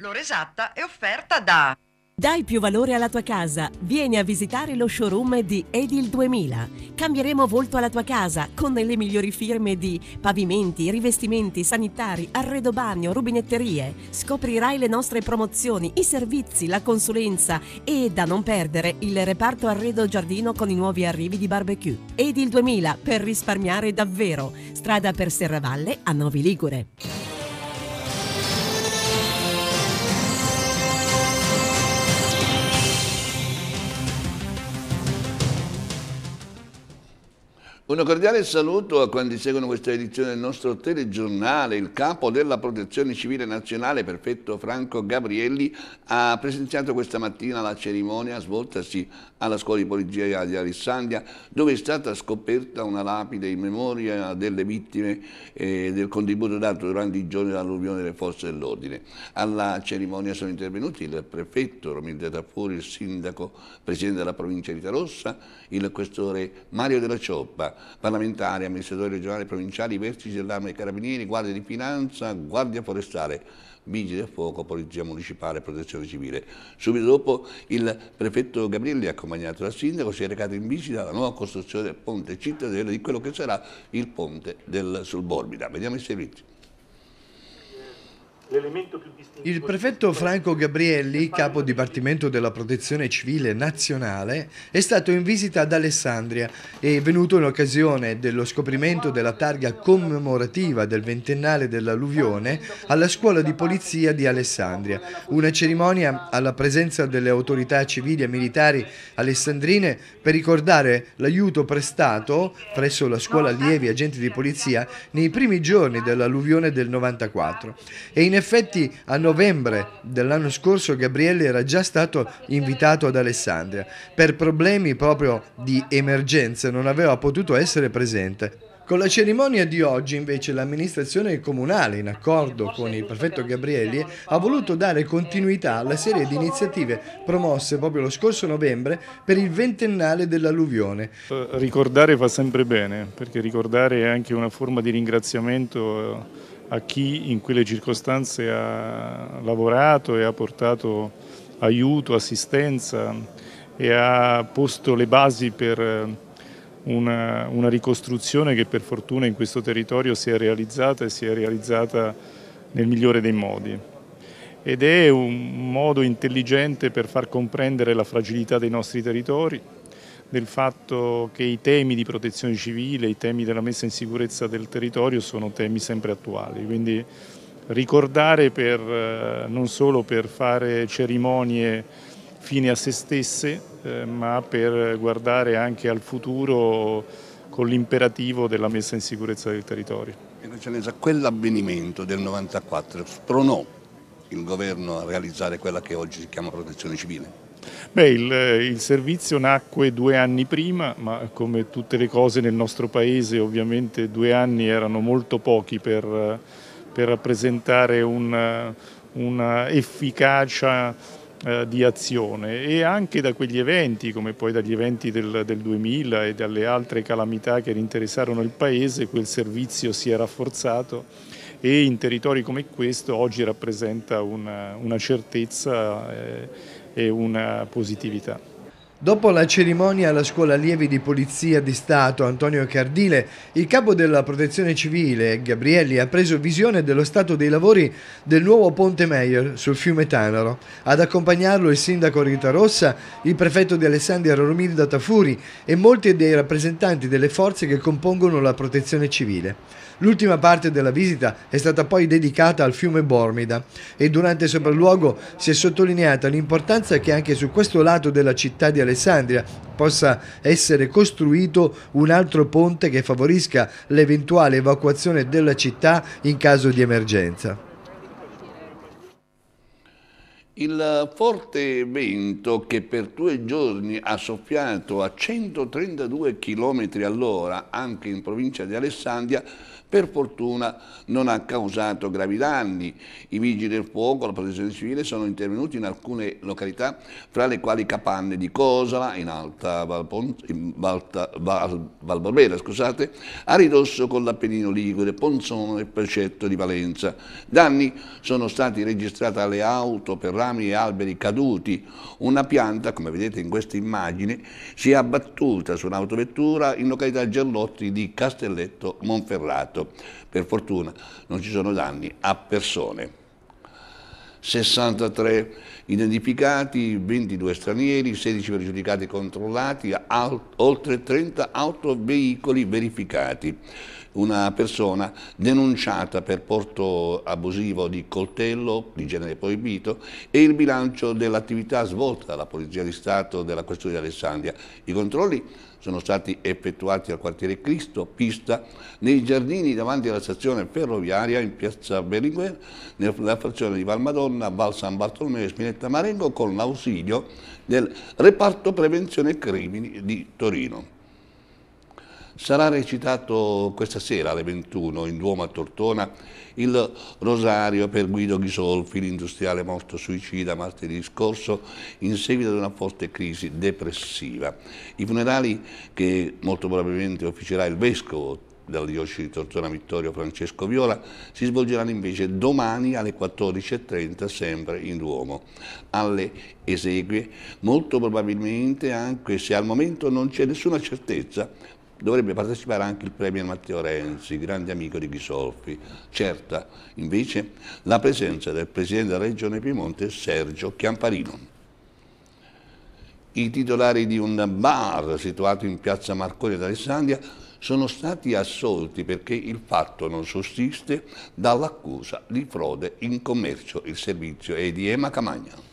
L'ora esatta è offerta da... Dai più valore alla tua casa. Vieni a visitare lo showroom di Edil 2000. Cambieremo volto alla tua casa con le migliori firme di pavimenti, rivestimenti, sanitari, arredo bagno, rubinetterie. Scoprirai le nostre promozioni, i servizi, la consulenza e, da non perdere, il reparto arredo giardino con i nuovi arrivi di barbecue. Edil 2000 per risparmiare davvero. Strada per Serravalle a Novi Ligure. Un cordiale saluto a quanti seguono questa edizione del nostro telegiornale. Il capo della Protezione Civile Nazionale, prefetto Franco Gabrielli, ha presenziato questa mattina la cerimonia svoltasi alla scuola di polizia di Alessandria, dove è stata scoperta una lapide in memoria delle vittime e eh, del contributo dato durante i giorni dell'alluvione delle forze dell'ordine. Alla cerimonia sono intervenuti il prefetto Romilde Taffuri, il sindaco, presidente della provincia di Tarossa, il questore Mario della Cioppa, parlamentari, amministratori regionali e provinciali, vertici dell'Arma dei Carabinieri, Guardia di Finanza, Guardia Forestale, Vigili del Fuoco, Polizia Municipale e Protezione Civile. Subito dopo il prefetto Gabrielli, accompagnato dal sindaco, si è recato in visita alla nuova costruzione del ponte cittadino di quello che sarà il ponte del, sul Borbida. Vediamo i servizi. Il prefetto Franco Gabrielli, capo dipartimento della protezione civile nazionale, è stato in visita ad Alessandria e è venuto in occasione dello scoprimento della targa commemorativa del ventennale dell'alluvione alla scuola di polizia di Alessandria, una cerimonia alla presenza delle autorità civili e militari alessandrine per ricordare l'aiuto prestato presso la scuola allievi e agenti di polizia nei primi giorni dell'alluvione del 94. E in effetti a novembre dell'anno scorso Gabriele era già stato invitato ad Alessandria. Per problemi proprio di emergenza non aveva potuto essere presente. Con la cerimonia di oggi invece l'amministrazione comunale, in accordo con il prefetto Gabrielli, ha voluto dare continuità alla serie di iniziative promosse proprio lo scorso novembre per il ventennale dell'alluvione. Ricordare fa sempre bene, perché ricordare è anche una forma di ringraziamento eh, a chi in quelle circostanze ha lavorato e ha portato aiuto, assistenza e ha posto le basi per eh, una, una ricostruzione che per fortuna in questo territorio si è realizzata e si è realizzata nel migliore dei modi. Ed è un modo intelligente per far comprendere la fragilità dei nostri territori, del fatto che i temi di protezione civile, i temi della messa in sicurezza del territorio sono temi sempre attuali, quindi ricordare per, eh, non solo per fare cerimonie fine a se stesse, eh, ma per guardare anche al futuro con l'imperativo della messa in sicurezza del territorio. Eccellenza, quell'avvenimento del 94 spronò il governo a realizzare quella che oggi si chiama protezione civile? Beh, il, eh, il, servizio nacque due anni prima, ma come tutte le cose nel nostro paese ovviamente due anni erano molto pochi per, eh, per rappresentare un'efficacia eh, di azione e anche da quegli eventi come poi dagli eventi del, del 2000 e dalle altre calamità che interessarono il paese quel servizio si è rafforzato e in territori come questo oggi rappresenta una, una certezza eh, e una positività. Dopo la cerimonia alla scuola allievi di Polizia di Stato Antonio Cardile, il capo della Protezione Civile Gabrielli ha preso visione dello stato dei lavori del nuovo ponte Meyer sul fiume Tanaro. Ad accompagnarlo il sindaco Rita Rossa, il prefetto di Alessandria Romilda Tafuri e molti dei rappresentanti delle forze che compongono la Protezione Civile. L'ultima parte della visita è stata poi dedicata al fiume Bormida e durante il sopralluogo si è sottolineata l'importanza che anche su questo lato della città di Alessandria possa essere costruito un altro ponte che favorisca l'eventuale evacuazione della città in caso di emergenza. Il forte vento che per due giorni ha soffiato a 132 km all'ora anche in provincia di Alessandria per fortuna non ha causato gravi danni. I vigili del fuoco, la protezione civile sono intervenuti in alcune località, fra le quali Capanne di Cosala, in Alta Valborbera, scusate, a ridosso con l'Appennino Ligure, Ponzono e Precetto di Valenza. Danni sono stati registrati alle auto per rami e alberi caduti. Una pianta, come vedete in questa immagine, si è abbattuta su un'autovettura in località Gerlotti di Castelletto Monferrato impatto. Per fortuna non ci sono danni a persone. 63 identificati, 22 stranieri, 16 pregiudicati controllati, oltre 30 autoveicoli verificati. Una persona denunciata per porto abusivo di coltello di genere proibito e il bilancio dell'attività svolta dalla Polizia di Stato della Questura di Alessandria. I controlli sono stati effettuati al quartiere Cristo, pista, nei giardini davanti alla stazione ferroviaria in piazza Berlinguer, nella frazione di Val Madonna, Val San Bartolomeo e Spinetta Marengo con l'ausilio del reparto prevenzione crimini di Torino sarà recitato questa sera alle 21 in Duomo a Tortona il Rosario per Guido Ghisolfi, l'industriale morto suicida martedì scorso in seguito ad una forte crisi depressiva. I funerali che molto probabilmente officerà il Vescovo dalla diocesi di Tortona Vittorio Francesco Viola, si svolgeranno invece domani alle 14.30 sempre in Duomo. Alle esegue, molto probabilmente anche se al momento non c'è nessuna certezza, dovrebbe partecipare anche il Premier Matteo Renzi, grande amico di Ghisolfi. Certa invece la presenza del Presidente della Regione Piemonte Sergio Chiamparino. I titolari di un bar situato in piazza Marconi ad Alessandria sono stati assolti perché il fatto non sussiste dall'accusa di frode in commercio. Il servizio è di Ema Camagna.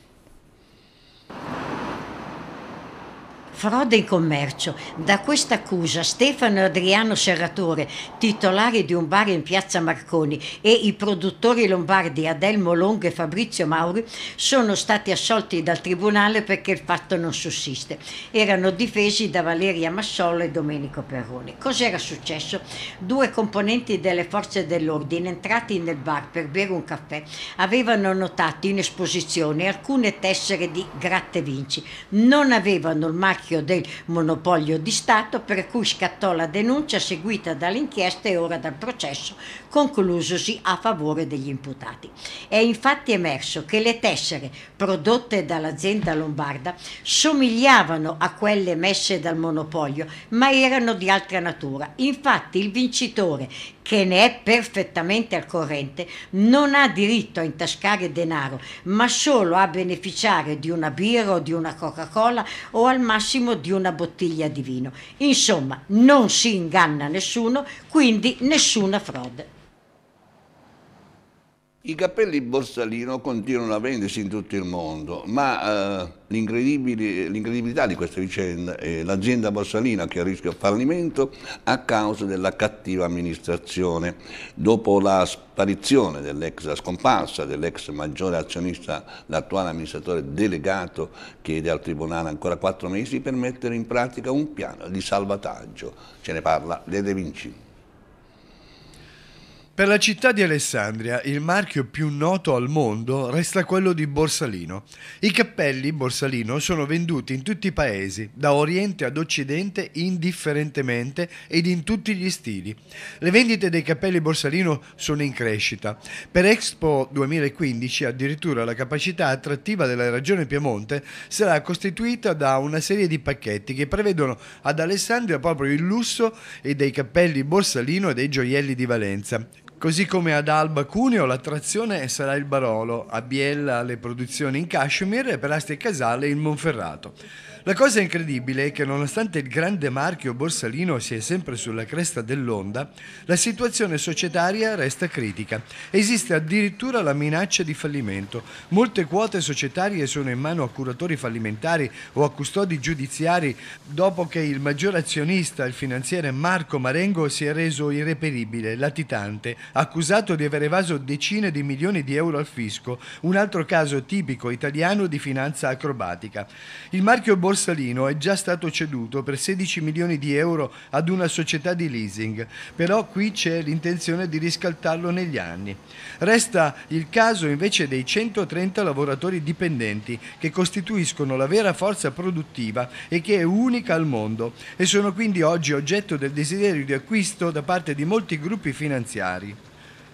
frode in commercio. Da questa accusa Stefano Adriano Serratore, titolare di un bar in piazza Marconi e i produttori lombardi Adelmo Longo e Fabrizio Mauri sono stati assolti dal tribunale perché il fatto non sussiste. Erano difesi da Valeria Massolo e Domenico Perroni. Cos'era successo? Due componenti delle forze dell'ordine entrati nel bar per bere un caffè avevano notato in esposizione alcune tessere di Gratte Vinci. Non avevano il marchio spacchio del monopolio di Stato per cui scattò la denuncia seguita dall'inchiesta e ora dal processo conclusosi a favore degli imputati. È infatti emerso che le tessere prodotte dall'azienda lombarda somigliavano a quelle emesse dal monopolio ma erano di altra natura. Infatti il vincitore che ne è perfettamente al corrente, non ha diritto a intascare denaro, ma solo a beneficiare di una birra o di una Coca-Cola o al massimo massimo di una bottiglia di vino. Insomma, non si inganna nessuno, quindi nessuna frode. I cappelli borsalino continuano a vendersi in tutto il mondo, ma eh, l'incredibilità di questa vicenda è l'azienda borsalina che è a rischio fallimento a causa della cattiva amministrazione. Dopo la sparizione dell'ex, scomparsa dell'ex maggiore azionista, l'attuale amministratore delegato chiede al Tribunale ancora quattro mesi per mettere in pratica un piano di salvataggio. Ce ne parla De De Vinci. Per la città di Alessandria il marchio più noto al mondo resta quello di Borsalino. I cappelli Borsalino sono venduti in tutti i paesi, da Oriente ad Occidente indifferentemente ed in tutti gli stili. Le vendite dei cappelli Borsalino sono in crescita. Per Expo 2015 addirittura la capacità attrattiva della Regione Piemonte sarà costituita da una serie di pacchetti che prevedono ad Alessandria proprio il lusso e dei cappelli Borsalino e dei gioielli di Valenza Così come ad Alba Cuneo l'attrazione sarà il Barolo, a Biella le produzioni in Kashmir e per Asti e Casale il Monferrato. La cosa incredibile è che nonostante il grande marchio borsalino sia sempre sulla cresta dell'onda, la situazione societaria resta critica. Esiste addirittura la minaccia di fallimento. Molte quote societarie sono in mano a curatori fallimentari o a custodi giudiziari dopo che il maggior azionista, il finanziere Marco Marengo, si è reso irreperibile, latitante, accusato di aver evaso decine di milioni di euro al fisco, un altro caso tipico italiano di finanza acrobatica. Il marchio borsalino Borsalino è già stato ceduto per 16 milioni di euro ad una società di leasing, però qui c'è l'intenzione di riscattarlo negli anni. Resta il caso invece dei 130 lavoratori dipendenti che costituiscono la vera forza produttiva e che è unica al mondo e sono quindi oggi oggetto del desiderio di acquisto da parte di molti gruppi finanziari.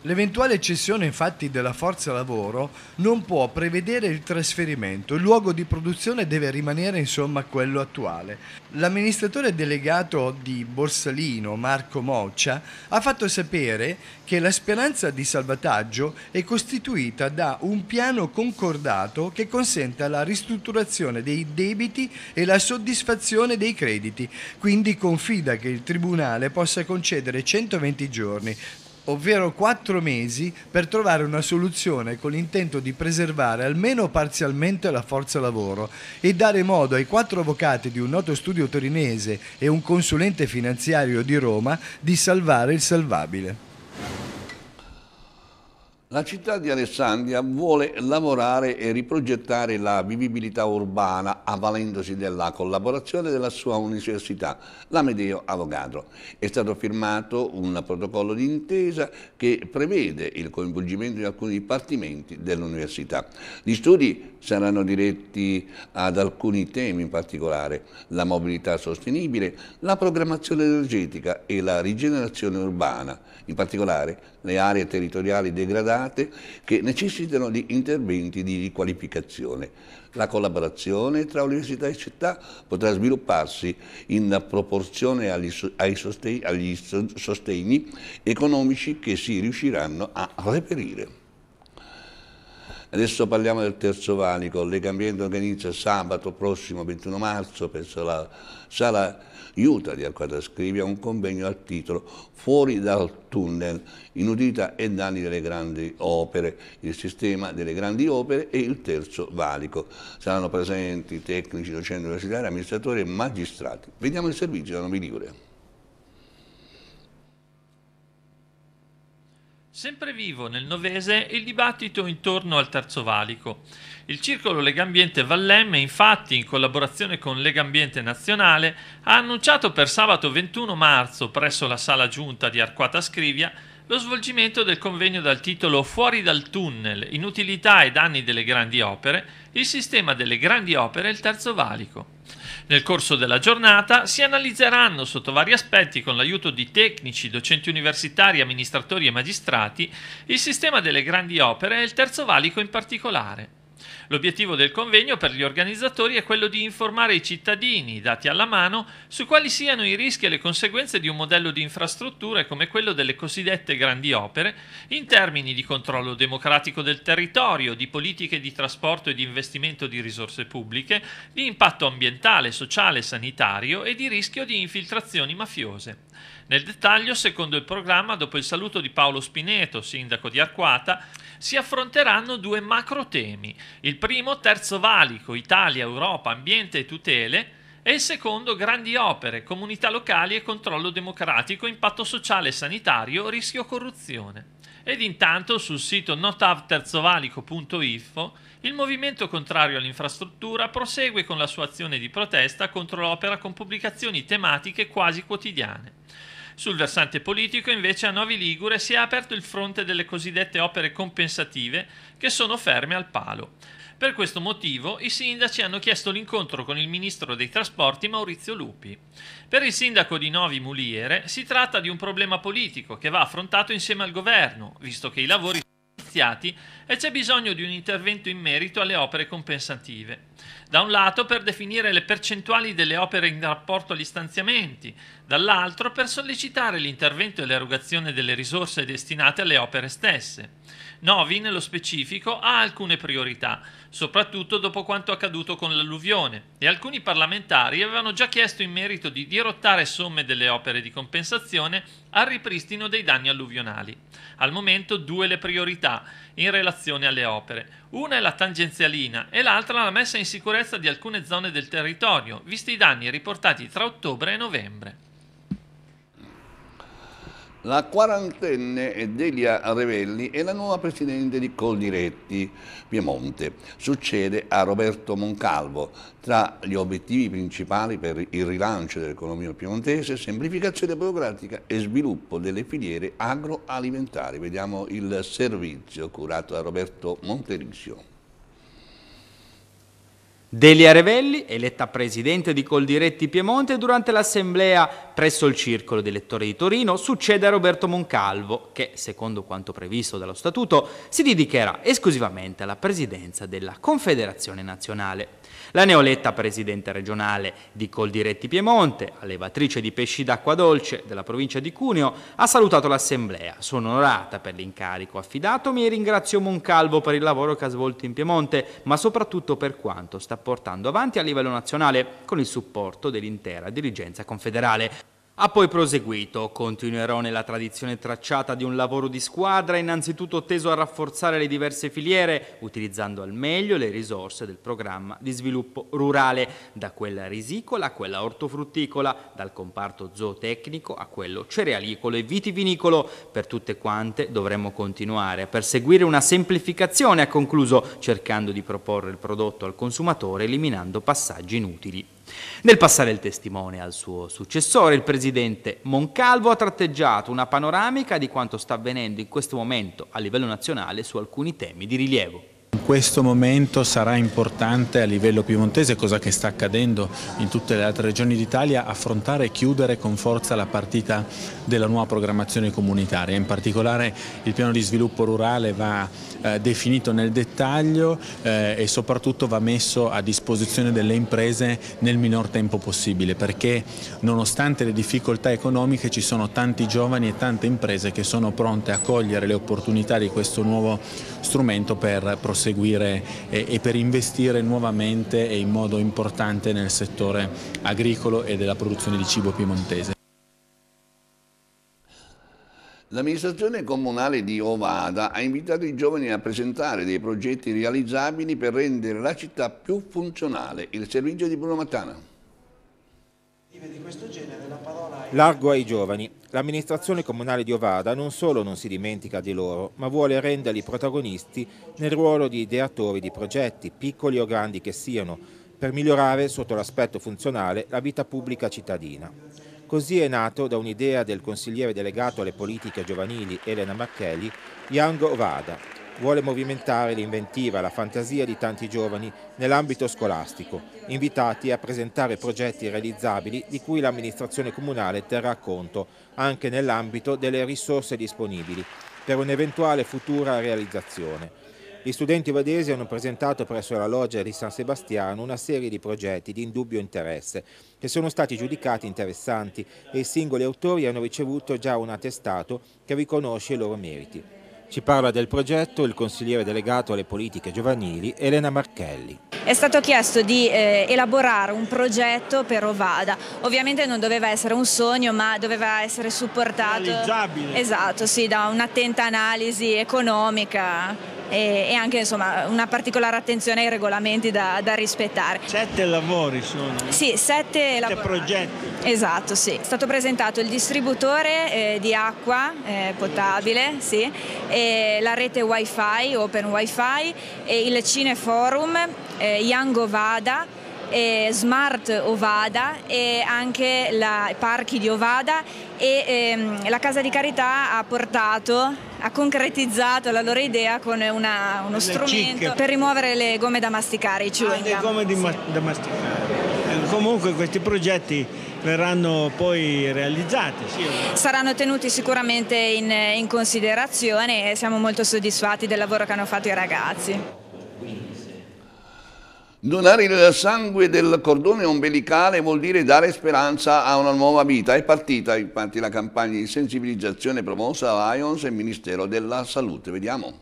L'eventuale cessione infatti della forza lavoro non può prevedere il trasferimento, il luogo di produzione deve rimanere insomma quello attuale. L'amministratore delegato di Borsalino, Marco Moccia, ha fatto sapere che la speranza di salvataggio è costituita da un piano concordato che consenta la ristrutturazione dei debiti e la soddisfazione dei crediti, quindi confida che il Tribunale possa concedere 120 giorni ovvero quattro mesi, per trovare una soluzione con l'intento di preservare almeno parzialmente la forza lavoro e dare modo ai quattro avvocati di un noto studio torinese e un consulente finanziario di Roma di salvare il salvabile. La città di Alessandria vuole lavorare e riprogettare la vivibilità urbana avvalendosi della collaborazione della sua università, l'Amedeo Avogadro. È stato firmato un protocollo di intesa che prevede il coinvolgimento di alcuni dipartimenti dell'università. Gli studi saranno diretti ad alcuni temi in particolare, la mobilità sostenibile, la programmazione energetica e la rigenerazione urbana, in particolare le aree territoriali degradate complicate che necessitano di interventi di riqualificazione. La collaborazione tra università e città potrà svilupparsi in proporzione agli, sostegni, agli sostegni economici che si riusciranno a reperire. Adesso parliamo del Terzo Valico. Legambiente organizza sabato prossimo 21 marzo presso la sala Utah quando scrive a un convegno al titolo Fuori dal tunnel, inudita e danni delle grandi opere, il sistema delle grandi opere e il terzo valico. Saranno presenti tecnici, docenti universitari, amministratori e magistrati. Vediamo il servizio da Novi Ligure. Sempre vivo nel Novese il dibattito intorno al Terzo Valico. Il Circolo Legambiente Vallemme, infatti, in collaborazione con Legambiente Nazionale, ha annunciato per sabato 21 marzo, presso la Sala Giunta di Arquata Scrivia, lo svolgimento del convegno dal titolo Fuori dal tunnel, inutilità e danni delle grandi opere, il sistema delle grandi opere e il Terzo Valico. Nel corso della giornata si analizzeranno sotto vari aspetti con l'aiuto di tecnici, docenti universitari, amministratori e magistrati il sistema delle grandi opere e il terzo valico in particolare. L'obiettivo del convegno per gli organizzatori è quello di informare i cittadini, dati alla mano, su quali siano i rischi e le conseguenze di un modello di infrastrutture come quello delle cosiddette grandi opere, in termini di controllo democratico del territorio, di politiche di trasporto e di investimento di risorse pubbliche, di impatto ambientale, sociale e sanitario e di rischio di infiltrazioni mafiose. Nel dettaglio, secondo il programma, dopo il saluto di Paolo Spineto, sindaco di Arquata, si affronteranno due macro temi. Il primo, Terzo Valico, Italia, Europa, Ambiente e Tutele, e il secondo, Grandi Opere, Comunità Locali e Controllo Democratico, Impatto Sociale e Sanitario, Rischio Corruzione. Ed intanto sul sito notavterzovalico.info il movimento contrario all'infrastruttura prosegue con la sua azione di protesta contro l'opera con pubblicazioni tematiche quasi quotidiane. Sul versante politico, invece, a Novi Ligure si è aperto il fronte delle cosiddette opere compensative che sono ferme al palo. Per questo motivo i sindaci hanno chiesto l'incontro con il ministro dei trasporti Maurizio Lupi. Per il sindaco di Novi Muliere si tratta di un problema politico che va affrontato insieme al governo, visto che i lavori sono iniziati e c'è bisogno di un intervento in merito alle opere compensative. Da un lato per definire le percentuali delle opere in rapporto agli stanziamenti, dall'altro per sollecitare l'intervento e l'erogazione delle risorse destinate alle opere stesse. Novi, nello specifico, ha alcune priorità, soprattutto dopo quanto accaduto con l'alluvione, e alcuni parlamentari avevano già chiesto in merito di dirottare somme delle opere di compensazione al ripristino dei danni alluvionali. Al momento due le priorità in relazione alle opere. Una è la tangenzialina e l'altra la messa in sicurezza di alcune zone del territorio, visti i danni riportati tra ottobre e novembre. La quarantenne Delia Revelli è la nuova presidente di Coldiretti, Piemonte. Succede a Roberto Moncalvo. Tra gli obiettivi principali per il rilancio dell'economia piemontese, semplificazione burocratica e sviluppo delle filiere agroalimentari. Vediamo il servizio curato da Roberto Monterizio. Delia Revelli, eletta presidente di Coldiretti Piemonte durante l'assemblea presso il Circolo dei Lettori di Torino, succede a Roberto Moncalvo, che, secondo quanto previsto dallo statuto, si dedicherà esclusivamente alla presidenza della Confederazione Nazionale. La neoletta presidente regionale di Coldiretti Piemonte, allevatrice di pesci d'acqua dolce della provincia di Cuneo, ha salutato l'assemblea. Sono onorata per l'incarico affidato e ringrazio Moncalvo per il lavoro che ha svolto in Piemonte, ma soprattutto per quanto sta portando avanti a livello nazionale con il supporto dell'intera dirigenza confederale. Ha poi proseguito, continuerò nella tradizione tracciata di un lavoro di squadra innanzitutto teso a rafforzare le diverse filiere utilizzando al meglio le risorse del programma di sviluppo rurale, da quella risicola a quella ortofrutticola, dal comparto zootecnico a quello cerealicolo e vitivinicolo. Per tutte quante dovremmo continuare a perseguire una semplificazione, ha concluso, cercando di proporre il prodotto al consumatore eliminando passaggi inutili. Nel passare il testimone al suo successore, il presidente Moncalvo ha tratteggiato una panoramica di quanto sta avvenendo in questo momento a livello nazionale su alcuni temi di rilievo. In questo momento sarà importante a livello piemontese, cosa che sta accadendo in tutte le altre regioni d'Italia, affrontare e chiudere con forza la partita della nuova programmazione comunitaria. In particolare il piano di sviluppo rurale va eh, definito nel dettaglio eh, e soprattutto va messo a disposizione delle imprese nel minor tempo possibile perché nonostante le difficoltà economiche ci sono tanti giovani e tante imprese che sono pronte a cogliere le opportunità di questo nuovo strumento per proseguire e, e per investire nuovamente e in modo importante nel settore agricolo e della produzione di cibo piemontese. L'amministrazione comunale di Ovada ha invitato i giovani a presentare dei progetti realizzabili per rendere la città più funzionale. Il servizio di Bruno Mattana. Largo ai giovani. L'amministrazione comunale di Ovada non solo non si dimentica di loro, ma vuole renderli protagonisti nel ruolo di ideatori di progetti, piccoli o grandi che siano, per migliorare, sotto l'aspetto funzionale, la vita pubblica cittadina. Così è nato da un'idea del consigliere delegato alle politiche giovanili Elena Macchelli, Young Ovada. Vuole movimentare l'inventiva, la fantasia di tanti giovani nell'ambito scolastico, invitati a presentare progetti realizzabili di cui l'amministrazione comunale terrà conto, anche nell'ambito delle risorse disponibili, per un'eventuale futura realizzazione gli studenti vadesi hanno presentato presso la loggia di San Sebastiano una serie di progetti di indubbio interesse che sono stati giudicati interessanti e i singoli autori hanno ricevuto già un attestato che riconosce i loro meriti. Ci parla del progetto il consigliere delegato alle politiche giovanili Elena Marchelli. È stato chiesto di eh, elaborare un progetto per Ovada. Ovviamente non doveva essere un sogno, ma doveva essere supportato esatto, sì, da un'attenta analisi economica e, e anche insomma, una particolare attenzione ai regolamenti da, da rispettare. Sette lavori sono? Eh? Sì, sette, sette progetti. Esatto, sì. È stato presentato il distributore eh, di acqua eh, potabile, sì, la rete wifi, open wifi, il cineforum, eh, Vada eh, Smart Ovada e anche i parchi di Ovada e ehm, la Casa di Carità ha portato ha concretizzato la loro idea con una, uno le strumento cicche. per rimuovere le gomme da masticare, ah, le gomme sì. ma da masticare. Eh, comunque questi progetti verranno poi realizzati. Sì. Saranno tenuti sicuramente in, in considerazione e siamo molto soddisfatti del lavoro che hanno fatto i ragazzi. Donare il sangue del cordone ombelicale vuol dire dare speranza a una nuova vita. È partita infatti la campagna di sensibilizzazione promossa da Lions e il Ministero della Salute. Vediamo.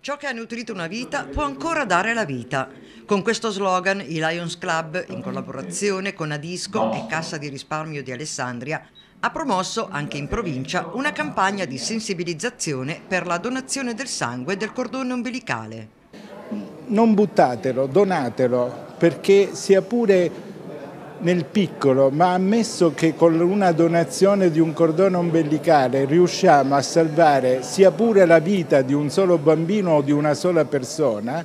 Ciò che ha nutrito una vita può ancora dare la vita. Con questo slogan, il Lions Club, in collaborazione con Adisco e Cassa di risparmio di Alessandria, ha promosso anche in provincia una campagna di sensibilizzazione per la donazione del sangue del cordone umbilicale. Non buttatelo, donatelo, perché sia pure nel piccolo, ma ammesso che con una donazione di un cordone ombelicale riusciamo a salvare sia pure la vita di un solo bambino o di una sola persona,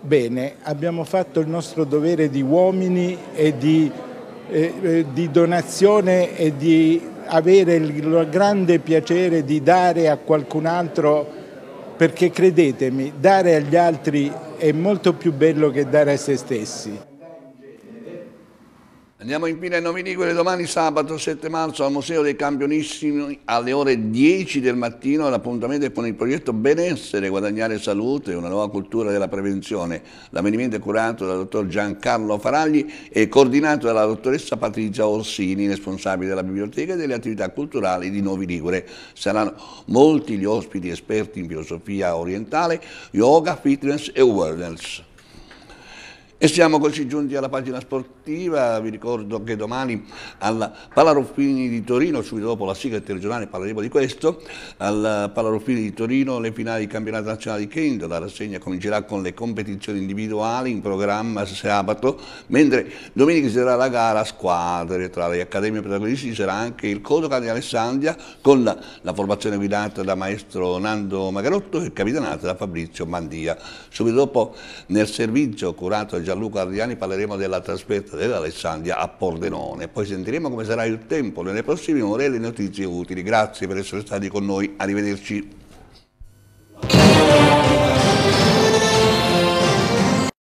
bene, abbiamo fatto il nostro dovere di uomini e di eh, eh, di donazione e di avere il grande piacere di dare a qualcun altro perché credetemi, dare agli altri è molto più bello che dare a se stessi. Andiamo in infine ai Novinicoli domani sabato 7 marzo al Museo dei Campionissimi alle ore 10 del mattino. L'appuntamento è con il progetto Benessere, guadagnare salute, una nuova cultura della prevenzione. L'avvenimento è curato dal dottor Giancarlo Faragli e coordinato dalla dottoressa Patrizia Orsini, responsabile della biblioteca e delle attività culturali di Novi Ligure. Saranno molti gli ospiti esperti in filosofia orientale, yoga, fitness e wellness. E siamo così giunti alla pagina sportiva, vi ricordo che domani alla Palaruffini di Torino, subito dopo la sigla del telegiornale parleremo di questo, alla Palaruffini di Torino le finali del campionato nazionale di Kendo, la rassegna comincerà con le competizioni individuali in programma sabato, mentre domenica sarà la gara a squadre, tra le accademie protagonisti sarà anche il Kodokan di Alessandria con la, la formazione guidata da maestro Nando Magarotto e capitanata da Fabrizio Mandia. Subito dopo nel servizio curato Gianluca Arriani parleremo della trasferta dell'Alessandria a Pordenone. Poi sentiremo come sarà il tempo nelle prossime ore e le notizie utili. Grazie per essere stati con noi, arrivederci.